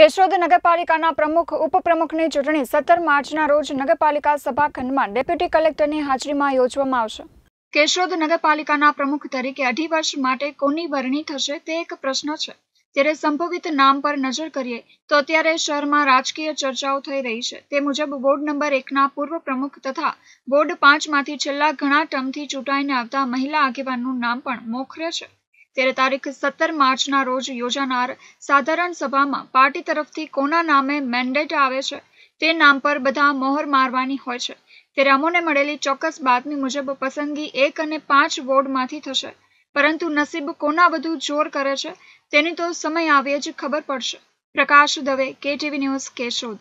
કેશોદ નગરપાલિકાના પ્રમુખ ઉપપ્રમુખની ચૂંટણી સત્તર માર્ચના રોજ નગરપાલિકા સભા ખંડમાં ડેપ્યુટી કલેક્ટરની હાજરીમાં યોજવામાં આવશે કેશોદ નગરપાલિકાના પ્રમુખ તરીકે અઢી વર્ષ માટે કોની વરણી થશે તે એક પ્રશ્ન છે ત્યારે સંભવિત નામ પર નજર કરીએ તો અત્યારે શહેરમાં રાજકીય ચર્ચાઓ થઈ રહી છે તે મુજબ બોર્ડ નંબર એકના પૂર્વ પ્રમુખ તથા બોર્ડ પાંચમાંથી છેલ્લા ઘણા ટર્મથી ચૂંટાઈને આવતા મહિલા આગેવાનનું નામ પણ મોખરે છે ત્યારે તારીખ સત્તર માર્ચના રોજ યોજાનાર સાધારણ સભામાં પાર્ટી તરફથી કોના નામે મેન્ડેટ આવે છે તે નામ પર બધા મોહર મારવાની હોય છે ત્યારે અમોને મળેલી ચોક્કસ બાતમી મુજબ પસંદગી એક અને પાંચ વોર્ડમાંથી થશે પરંતુ નસીબ કોના વધુ જોર કરે છે તેની તો સમય આવે જ ખબર પડશે પ્રકાશ દવે કેટીવી ન્યૂઝ કેશોદ